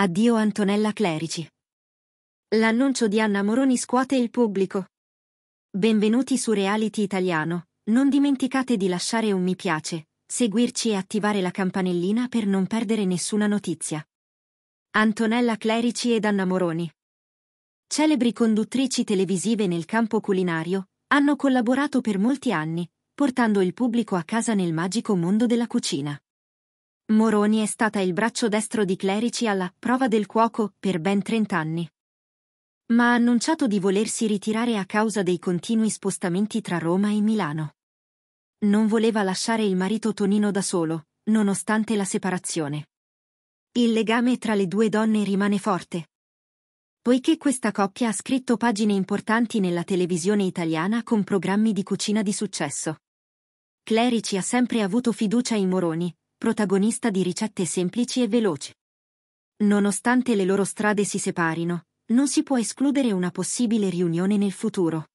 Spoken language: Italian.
Addio Antonella Clerici. L'annuncio di Anna Moroni scuote il pubblico. Benvenuti su Reality Italiano, non dimenticate di lasciare un mi piace, seguirci e attivare la campanellina per non perdere nessuna notizia. Antonella Clerici ed Anna Moroni. Celebri conduttrici televisive nel campo culinario, hanno collaborato per molti anni, portando il pubblico a casa nel magico mondo della cucina. Moroni è stata il braccio destro di Clerici alla prova del cuoco per ben 30 anni. Ma ha annunciato di volersi ritirare a causa dei continui spostamenti tra Roma e Milano. Non voleva lasciare il marito Tonino da solo, nonostante la separazione. Il legame tra le due donne rimane forte. Poiché questa coppia ha scritto pagine importanti nella televisione italiana con programmi di cucina di successo. Clerici ha sempre avuto fiducia in Moroni, protagonista di ricette semplici e veloci. Nonostante le loro strade si separino, non si può escludere una possibile riunione nel futuro.